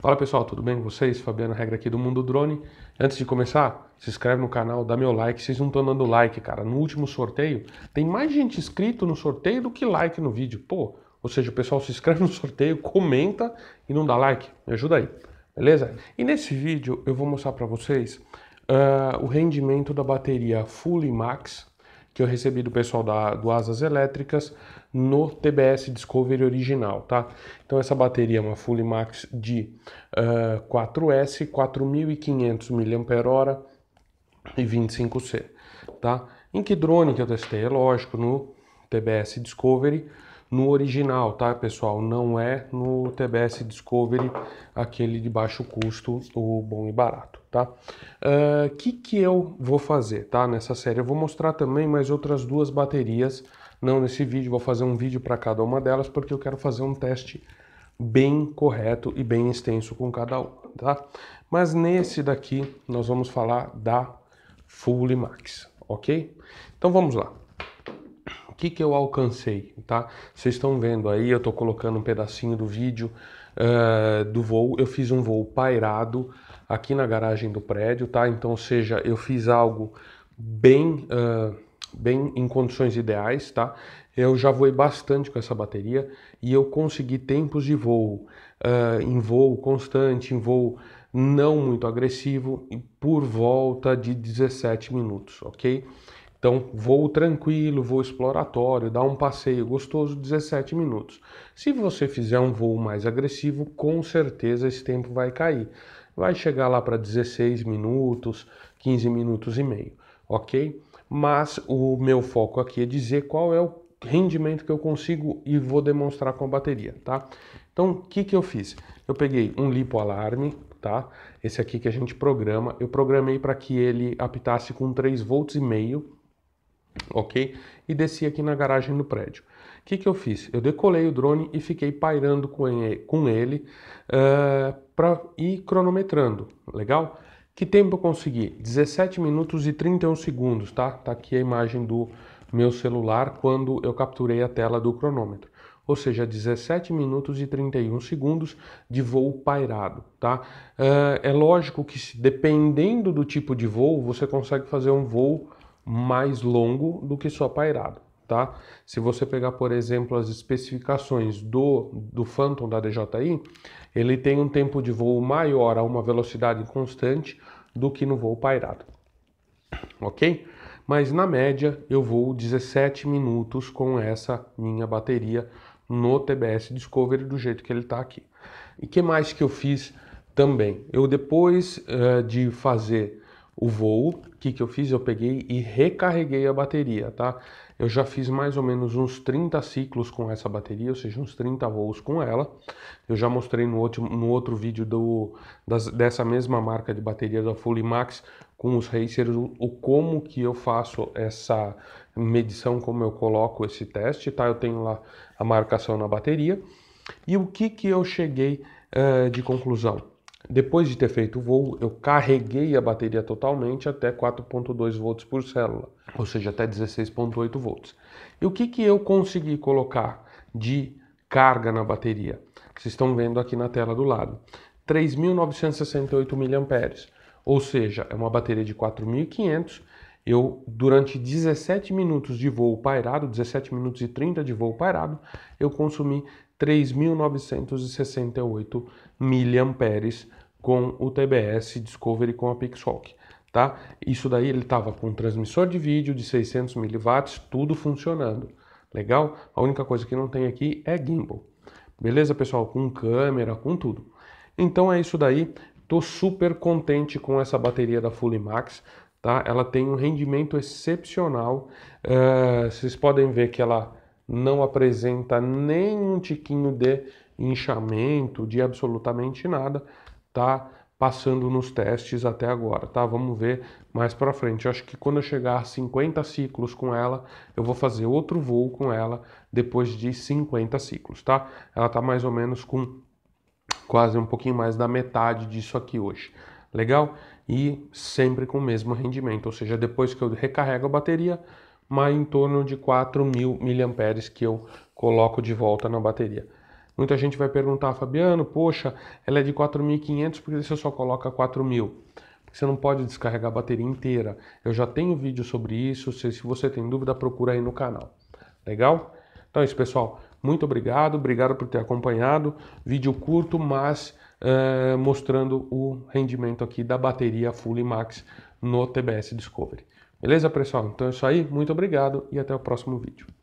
Fala pessoal, tudo bem com vocês? Fabiano Regra aqui do Mundo Drone. Antes de começar, se inscreve no canal, dá meu like. Vocês não estão dando like, cara. No último sorteio, tem mais gente inscrito no sorteio do que like no vídeo. Pô, ou seja, o pessoal se inscreve no sorteio, comenta e não dá like. Me ajuda aí, beleza? E nesse vídeo eu vou mostrar para vocês uh, o rendimento da bateria Full Max que eu recebi do pessoal da, do Asas Elétricas no TBS Discovery original, tá? Então essa bateria é uma Full Max de uh, 4S, 4.500 mAh e 25C, tá? Em que drone que eu testei? É lógico, no TBS Discovery, no original, tá, pessoal? Não é no TBS Discovery, aquele de baixo custo, o bom e barato tá? O uh, ah, que, que eu vou fazer, tá? Nessa série eu vou mostrar também mais outras duas baterias, não nesse vídeo, vou fazer um vídeo para cada uma delas, porque eu quero fazer um teste bem correto e bem extenso com cada uma, tá? Mas nesse daqui nós vamos falar da Full Max, ok? Então vamos lá. O que, que eu alcancei, tá? Vocês estão vendo aí, eu estou colocando um pedacinho do vídeo uh, do voo. Eu fiz um voo pairado, aqui na garagem do prédio, tá? Então, ou seja, eu fiz algo bem, uh, bem em condições ideais, tá? Eu já voei bastante com essa bateria e eu consegui tempos de voo, uh, em voo constante, em voo não muito agressivo, por volta de 17 minutos, ok? Então, voo tranquilo, voo exploratório, dá um passeio gostoso, 17 minutos. Se você fizer um voo mais agressivo, com certeza esse tempo vai cair vai chegar lá para 16 minutos, 15 minutos e meio, ok? Mas o meu foco aqui é dizer qual é o rendimento que eu consigo e vou demonstrar com a bateria, tá? Então, o que, que eu fiz? Eu peguei um alarme, tá? Esse aqui que a gente programa, eu programei para que ele apitasse com 3,5 volts, ok? E desci aqui na garagem do prédio. O que, que eu fiz? Eu decolei o drone e fiquei pairando com ele uh, eh, para ir cronometrando, legal? Que tempo eu consegui? 17 minutos e 31 segundos, tá? Tá aqui a imagem do meu celular quando eu capturei a tela do cronômetro. Ou seja, 17 minutos e 31 segundos de voo pairado, tá? Eh, é lógico que dependendo do tipo de voo, você consegue fazer um voo mais longo do que só pairado tá? Se você pegar, por exemplo, as especificações do, do Phantom da DJI, ele tem um tempo de voo maior a uma velocidade constante do que no voo pairado, ok? Mas na média eu vou 17 minutos com essa minha bateria no TBS Discovery do jeito que ele está aqui. E que mais que eu fiz também? Eu depois uh, de fazer o voo, o que, que eu fiz? Eu peguei e recarreguei a bateria, tá? Eu já fiz mais ou menos uns 30 ciclos com essa bateria, ou seja, uns 30 voos com ela. Eu já mostrei no outro, no outro vídeo do, das, dessa mesma marca de bateria da Max com os racers, o, o, como que eu faço essa medição, como eu coloco esse teste, tá? Eu tenho lá a marcação na bateria. E o que que eu cheguei uh, de conclusão? Depois de ter feito o voo, eu carreguei a bateria totalmente até 4.2 volts por célula, ou seja, até 16.8 volts. E o que, que eu consegui colocar de carga na bateria? Vocês estão vendo aqui na tela do lado. 3.968 mAh, ou seja, é uma bateria de 4.500 eu durante 17 minutos de voo pairado, 17 minutos e 30 de voo pairado, eu consumi 3.968 miliamperes com o TBS Discovery com a Pixhawk, tá? Isso daí ele estava com um transmissor de vídeo de 600 miliwatts, tudo funcionando. Legal? A única coisa que não tem aqui é gimbal. Beleza, pessoal? Com câmera, com tudo. Então é isso daí. Tô super contente com essa bateria da Fully Max tá? Ela tem um rendimento excepcional. Uh, vocês podem ver que ela não apresenta nenhum tiquinho de inchamento, de absolutamente nada, tá? Passando nos testes até agora, tá? Vamos ver mais para frente. Eu acho que quando eu chegar a 50 ciclos com ela, eu vou fazer outro voo com ela depois de 50 ciclos, tá? Ela tá mais ou menos com quase um pouquinho mais da metade disso aqui hoje. Legal? E sempre com o mesmo rendimento, ou seja, depois que eu recarrego a bateria, mais em torno de 4.000 mAh que eu coloco de volta na bateria. Muita gente vai perguntar, Fabiano, poxa, ela é de 4.500, por que você só coloca 4.000? você não pode descarregar a bateria inteira. Eu já tenho vídeo sobre isso, se, se você tem dúvida, procura aí no canal. Legal? Então é isso, pessoal. Muito obrigado, obrigado por ter acompanhado. Vídeo curto, mas eh, mostrando o rendimento aqui da bateria Full Max no TBS Discovery. Beleza, pessoal? Então é isso aí. Muito obrigado e até o próximo vídeo.